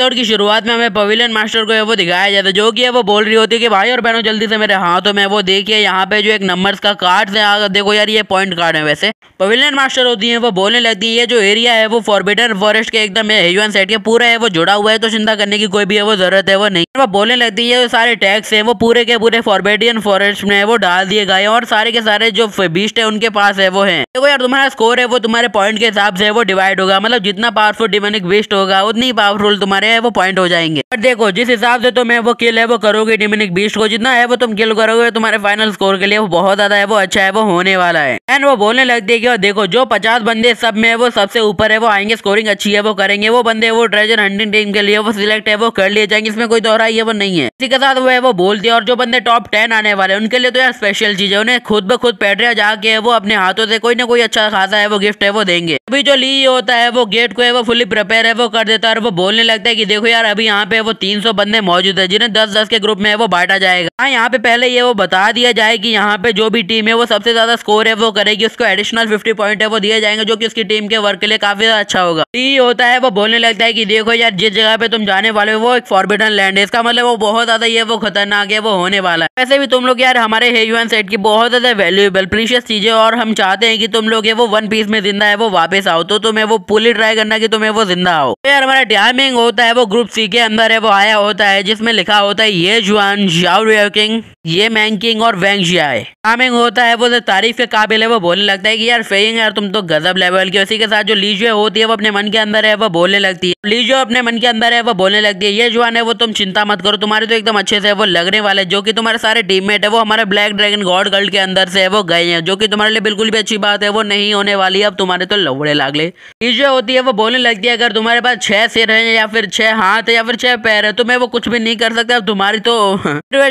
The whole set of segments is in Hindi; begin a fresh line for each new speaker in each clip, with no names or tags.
दौड़ की शुरुआत में हमें पवेलियन मास्टर को वो दिखाया जाता है जो कि है वो बोल रही होती है कि भाई और बहनों जल्दी से मेरे हाथों में वो देखिए यहाँ पे जो एक नंबर्स का कार्ड है देखो यार ये पॉइंट कार्ड है वैसे पवेलियन मास्टर होती है वो बोलने लगती है ये जो एरिया है वो फॉरबिडन फॉरेस्ट के एकदम हेजन सेट के पूरा है वो जुड़ा हुआ है तो चिंता करने की कोई भी है वो जरूरत है वो नहीं वो बोलने लगती है सारे टैक्स है वो पूरे के पूरे फॉरबिडियन फॉरेस्ट में वो डाल दिए गए और सारे के सारे जो बीस्ट है उनके पास है वो है देखो यार तुम्हारा स्कोर है वो तुम्हारे पॉइंट के हिसाब से वो डिवाइड होगा मतलब जितना पावरफुल डिमेनिक बीस्ट होगा उतनी पावरफुल तुम्हारे है वो पॉइंट हो जाएंगे बट देखो जिस हिसाब से तुम्हें वो किल है वो करोगे डिमिनिक बीस्ट को जितना है वो तुम किल करोगे तुम्हारे फाइनल स्कोर के लिए वो बहुत ज्यादा है वो अच्छा है वो होने वाला है एंड वो बोलने लगती है कि देखो जो पचास बंदे सब में वो सबसे ऊपर है वो आएंगे स्कोरिंग अच्छी है वो करेंगे वो बंदे वो ट्रेजर हंटिंग टीम के लिए वो सिलेक्ट है वो कर लिए जाएंगे इसमें कोई दोहराई है वो नहीं है इसी के साथ वो है वो बोलती है और जो बंदे टॉप टेन आने वाले उनके लिए तो यार स्पेशल चीज है उन्हें खुद ब खुद पेट्रिया जाके वो अपने हाथों से कोई ना कोई अच्छा खासा है वो गिफ्ट है वो देंगे अभी जो ली होता है वो गेट को है वो फुली प्रिपेयर है वो कर देता है और वो बोलने लगता है कि देखो यार अभी यहाँ पे वो तीन सौ बंदे मौजूद है जिन्हें दस दस के ग्रुप में है वो बांटा जाएगा हाँ यहाँ पे पहले ये वो बता दिया जाए कि यहाँ पे जो भी टीम है वो सबसे ज्यादा स्कोर है वो करेगी उसको एडिशनल फिफ्टी पॉइंट है वो दिए जाएंगे जो कि उसकी टीम के वर्क के लिए काफी अच्छा होगा टी तो होता है वो बोलने लगता है की देखो यार जिस जगह पे तुम जाने वाले वो एक फॉरबिडन लैंड है इसका मतलब वो बहुत ज्यादा ये वो खतरनाक है वो होने वाला है वैसे भी तुम लोग यार हमारे हेयन सेट की बहुत ज्यादा वैल्यूएबल प्रीशियस चीजें और हम चाहते हैं कि तुम लोग ये वो वन पीस में जिंदा है वो वापस आओ तो तुम्हें वो पूरी ट्राई करना कि तुम्हें वो जिंदा आओ तो यार हमारा टाइमिंग होता होता है वो ग्रुप सी के अंदर है वो आया होता है जिसमें लिखा होता है ये जुआन जाओ रियोकिंग ये मैंकिंग और वैंग जियाए कामिंग होता है वो जो तारीफ के काबिल है वो बोलने लगता है कि यार फेइंग यार तुम तो गजब लेवल की उसी के साथ जो लीजियो होती है वो अपने मन के अंदर है वो बोलने लगती है लीजियो अपने मन के अंदर है वो बोलने लगती है ये जुआन है वो तुम चिंता मत करो तुम्हारे तो एकदम अच्छे से वो लगने वाले जो की तुम्हारे सारे टीम है वो हमारे ब्लैक ड्रैगन गॉड गर्ल्ड के अंदर से वो गए हैं जो की तुम्हारे लिए बिल्कुल भी अच्छी बात है वो नहीं होने वाली अब तुम्हारे तो लवड़े लागले लीजियो होती है वो बोलने लगती है अगर तुम्हारे पास छह सिर है या फिर छह हाथ या फिर छह पैर है तो मैं वो कुछ भी नहीं कर सकता तुम्हारी तो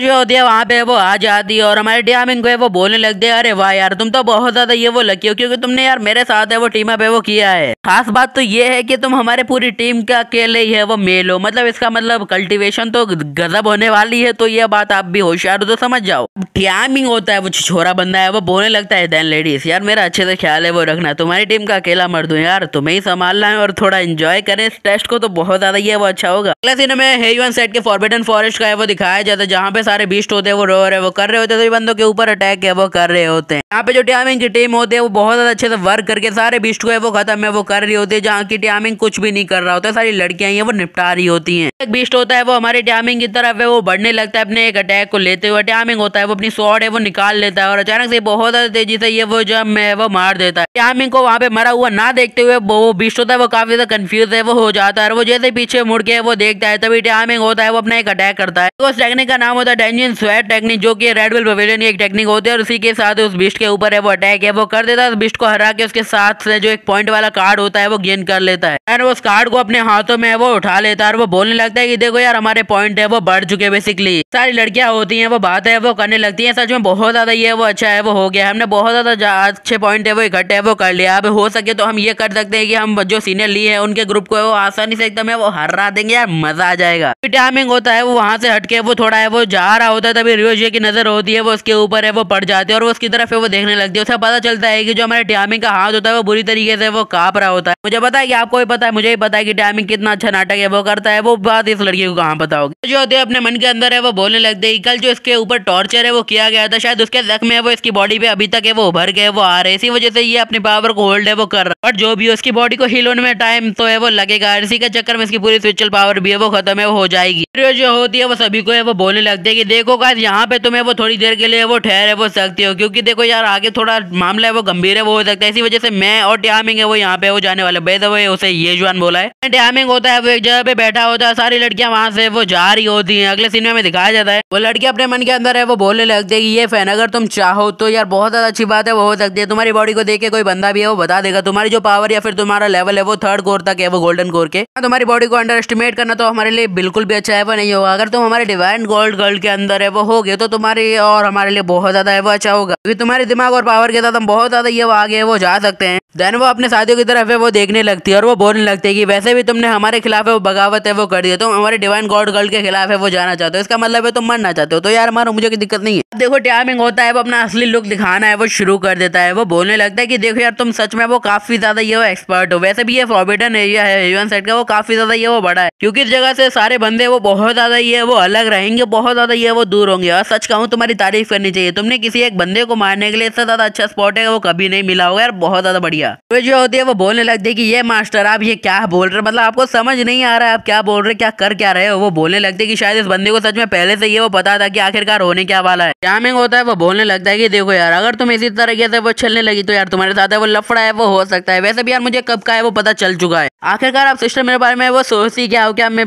जो होती है वहाँ पे वो आ जाती है और हमारे डियामिंग को है वो बोलने लगते है अरे वाह यार तुम तो बहुत ज्यादा ये वो लकी हो क्योंकि तुमने यार मेरे साथ है वो टीम पे वो किया है खास बात तो ये है कि तुम हमारे पूरी टीम के अकेले ही है वो मेल हो मतलब इसका मतलब कल्टिवेशन तो गजब होने वाली है तो ये बात आप भी होशियार हो तो समझ जाओ डियामिंग होता है वो छोरा बंदा है वो बोलने लगता है देन लेडीज यार मेरा अच्छे से ख्याल है वो रखना तुम्हारी टीम का अकेला मर्द हूँ यार तुम्हें ही संभालना है और थोड़ा इंजॉय करें इस टेस्ट को तो बहुत ज्यादा है वो अच्छा होगा अगला सीन में हेवन सेट के फॉरबिडन फॉरेस्ट का है वो दिखाया जाता है जहाँ पे सारे बीस्ट होते हैं वो रो रहे वो कर रहे होते हैं सभी बंदों के ऊपर अटैक है वो कर रहे होते हैं यहाँ पे जो टियामिंग की टीम होती है वो बहुत ज्यादा अच्छे से वर्क करके सारे बीस्ट को है वो खत्म है वो कर रही होती है जहाँ की टियामिंग कुछ भी नहीं कर रहा होता है सारी लड़कियां वो निपटा रही होती है एक बीस्ट होता है वो हमारे टियामिंग की तरफ है वो बढ़ने लगता है अपने एक अटैक को लेते हुए टियामिंग होता है वो अपनी शॉर्ट है वो निकाल लेता है और अचानक से बहुत ज्यादा तेजी से ये वो जम है वो मार देता है टियामिंग को वहाँ पे मरा हुआ ना देखते हुए वो बीस्ट होता है वो काफी ज्यादा कंफ्यूज है वो हो जाता है और वो जैसे पीछे पीछे मुड़ के वो देखता है तभी टाइमिंग होता है वो अपना एक अटैक करता है उस टेक्निक का नाम होता है डेंजिन स्वेट टेक्निक जो की रेडविल पवेलियन की एक टेक्निक होती है और उसी के साथ उस बिस्ट के ऊपर है वो अटैक है वो कर देता है उस बिस्ट को हरा के उसके साथ से जो एक पॉइंट वाला कार्ड होता है वो गेन कर लेता है और उस कार्ड को अपने हाथों में वो उठा लेता है और वो बोलने लगता है कि देखो यार हमारे पॉइंट है वो बढ़ चुके बेसिकली सारी लड़कियां होती हैं वो बात है वो करने लगती हैं सच में बहुत ज्यादा ये वो अच्छा है वो हो गया हमने बहुत ज्यादा अच्छे पॉइंट है वो इकट्ठे है वो कर लिया अब हो सके तो हम ये कर सकते हैं कि हम जो सीनियर ली है उनके ग्रुप को वो आसानी से एकदम है वो हरा हर्रा देंगे यार मजा आ जाएगा टाइमिंग होता है वो वहाँ से हटके वो थोड़ा है वो जा रहा होता है तभी रियोजे की नजर होती है वो उसके ऊपर है वो पड़ जाती है और वो उसकी तरफ है वो देखने लगती है उसे पता चलता है की जो हमारे टाइमिंग का हाथ होता है वो बुरी तरीके से वो काँप रहा होता है मुझे पता है की आपको भी पता है मुझे भी पता है की टाइमिंग कितना अच्छा नाटक है वो करता है वो बात इस लड़की को कहाँ पता होगी जो होती है अपने मन के अंदर है वो बोलने लगते है कल जो इसके ऊपर टॉर्चर है वो किया गया था शायद उसके जख्म है वो इसकी बॉडी पे अभी तक है वो उभर गए वो आ रहे इसी वजह से ये अपने पावर को होल्ड है वो कर रहा है और जो भी उसकी बॉडी को हिल होने में टाइम तो है वो लगेगा इसी के चक्कर में इसकी पूरी जो स्पेशल पावर भी है वो खत्म है वो हो जाएगी फिर जो होती है वो सभी को है वो बोलने लगते है कि देखो का यहाँ पे तुम्हें वो थोड़ी देर के लिए वो ठहरे वो सकती हो क्योंकि देखो यार आगे थोड़ा मामला है वो गंभीर है वो हो सकता है इसी वजह से मैं और ट्यामिंग है वो यहाँ पे वो जाने वाले बेद उसे ये जुआन बोला है ट्यामिंग होता है वो एक जगह पे बैठा होता है सारी लड़कियां वहां से वो जा रही होती है अगले सिनेमा में दिखाया जाता है वो लड़की अपने मन के अंदर है वो बोलने लगते है कि ये फैन अगर तुम चाहो तो यार बहुत ज्यादा अच्छी बात है वो हो सकती है तुम्हारी बॉडी को देख के कोई बंदा भी है वो बता देगा तुम्हारी जो पावर या फिर तुम्हारा लेवल है वो थर्ड कोर तक है वो गोल्डन कोर के तुम्हारी बॉडी को अंडर एस्टिमेट करना तो हमारे लिए बिल्कुल भी अच्छा एवा नहीं होगा अगर तुम हमारे डिवाइन गोल्ड गर्ल्ड के अंदर वो हो गए तो तुम्हारे और हमारे लिए बहुत ज़्यादा एवा अच्छा होगा क्योंकि तुम्हारे दिमाग और पावर के साथ हम बहुत ज़्यादा ये आगे वो जा सकते हैं देन वो अपने साथियों की तरफ है वो देखने लगती है और वो बोलने लगती है कि वैसे भी तुमने हमारे खिलाफ है वो बगावत है वो कर दिया तो हमारे डिवाइन गॉड गर्ल के खिलाफ है वो जाना चाहते हो इसका मतलब है तुम मरना चाहते हो तो यार मारो मुझे कोई दिक्कत नहीं है देखो टाइमिंग होता है वो अपना असली लुक दिखाना है वो शुरू कर देता है वो बोलने लगता है की देखो यार तुम सच में वो काफ़ी ज़्यादा ये एक्सपर्ट हो वैसे भी ये फॉर्बिटन एरिया है वो काफ़ी ज़्यादा ये बड़ा है क्योंकि इस जगह से सारे बंदे वो बहुत ज्यादा ये वो अलग रहेंगे बहुत ज्यादा है वो दूर होंगे और सच कहूँ तुम्हारी तारीफ करनी चाहिए तुमने किसी एक बंदे को मारने के लिए इतना ज्यादा अच्छा स्पॉट है वो कभी नहीं मिला होगा यार बहुत ज्यादा बढ़िया फिर जो होती है वो बोलने लगती है कि ये मास्टर आप ये क्या बोल रहे मतलब आपको समझ नहीं आ रहा है आप क्या बोल रहे क्या कर क्या रहे हो वो बोलने लगते कि शायद इस बंदे को सच में पहले से ये वो पता था कि आखिरकार होने क्या वाला है चामिंग होता है वो बोलने लगता है कि देखो यार अगर तुम इसी तरीके से वो चलने लगी तो यार तुम्हारे साथ है वो लफड़ा है वो हो सकता है वैसे भी यार मुझे कब का है वो पता चल चुका है आखिरकार आप सिस्टर मेरे बारे में वो दोस्ती क्या हो क्या मैं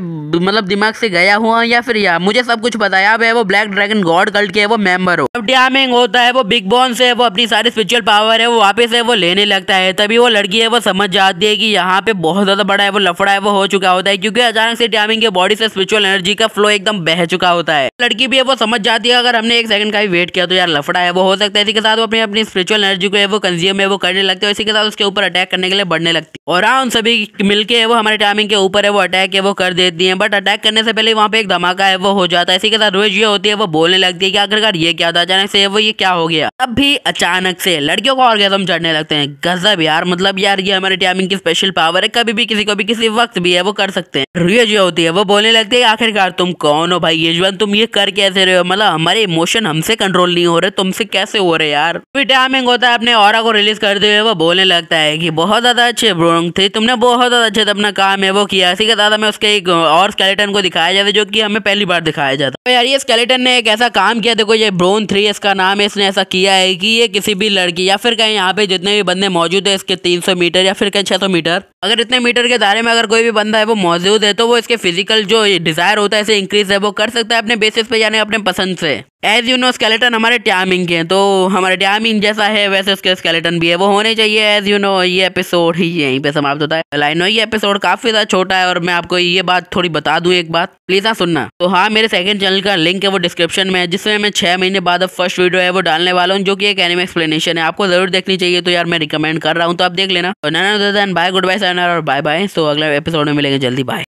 मतलब दिमाग से गया हुआ या फिर यार मुझे सब कुछ बताया अब है वो ब्लैक ड्रैगन गॉड कल्ट के वो मेंबर हो अब डैमिंग होता है वो बिग बॉन्स है वो अपनी सारी स्पिरिचुअल पावर है वो वापस है वो लेने लगता है तभी वो लड़की है वो समझ जाती है कि यहाँ पे बहुत ज़्यादा बड़ा है वो लफड़ा है वो हो चुका होता है क्योंकि अचानक से डैमिंग के बॉडी से स्पिरिचुअल एनर्जी का फ्लो एकदम बह चुका होता है लड़की भी है वो समझ जाती है अगर हमने एक सेकंड का भी वेट किया तो यार लफड़ा है वो हो सकता है इसी के साथ वो अपनी अपनी स्पिरिचुअल एनर्जी को वो कंज्यूम है वो करने लगते हैं इसी के साथ उसके ऊपर अटैक करने के लिए बढ़ने लगती है और हाँ उन सभी मिलके वो हमारे टाइमिंग के ऊपर है वो अटैक है वो कर देती है बट अटैक करने से पहले वहाँ पे एक धमाका है वो हो जाता है इसी के साथ रोज ये होती है वो बोलने लगती है कि आखिरकार ये क्या था अचानक से वो ये क्या हो गया अब भी अचानक से लड़कियों को ऑर्गेजम चढ़ने लगते हैं गजब यार मतलब यार ये हमारे टाइमिंग की स्पेशल पावर है कभी भी किसी को भी किसी वक्त भी है वो कर सकते हैं रियो जो होती है वो बोलने लगती है आखिरकार तुम कौन हो भाई यजवन तुम ये कर कैसे रहे हो मतलब हमारे इमोशन हमसे कंट्रोल नहीं हो रहे तुमसे कैसे हो रहे यार टाइमिंग होता है अपने और को रिलीज करते हुए वो बोलने लगता है की बहुत ज्यादा अच्छे ब्रोंग थे तुमने बहुत ज्यादा अच्छे अपना काम है वो किया इसी के साथ हमें उसके एक और स्केलेटन को दिखाया जाता जो कि हमें पहली बार दिखाया जाता है तो यार ये स्केलेटन ने एक ऐसा काम किया देखो ये ब्रोन थ्री इसका नाम है इसने ऐसा किया है कि ये किसी भी लड़की या फिर कहीं यहाँ पे जितने भी बंदे मौजूद है इसके तीन मीटर या फिर कहीं छह मीटर अगर इतने मीटर के दायरे में अगर कोई भी बंदा है वो मौजूद है तो वो इसके फिजिकल जो डिजायर होता है इसे इंक्रीज है वो कर सकता है अपने बेसिस पे यानी अपने पसंद से एज यू नो स्केलेटन हमारे टैमिंग के हैं तो हमारे टैमिंग जैसा है वैसे उसके स्केलेटन भी है वो होने चाहिए एज यू नो ये एपिसोड ही यहीं पे समाप्त होता है लाइनो ये एपिसोड काफ़ी ज़्यादा छोटा है और मैं आपको ये बात थोड़ी बता दूं एक बात प्लीज़ हाँ सुनना तो हाँ मेरे सेकंड चैनल का लिंक है वो डिस्क्रिप्शन में है जिसमें मैं छह महीने बाद अब फर्स्ट वीडियो है वो डालने वाला हूँ जो की एक एनिम एक्सप्लेनेशन है आपको ज़रूर देखनी चाहिए तो यार मैं रिकमेंड कर रहा हूँ तो आप देख लेना बाय गुड बाय सर और बाय बाय सो अगले एपिसोड में मिलेंगे जल्दी बाय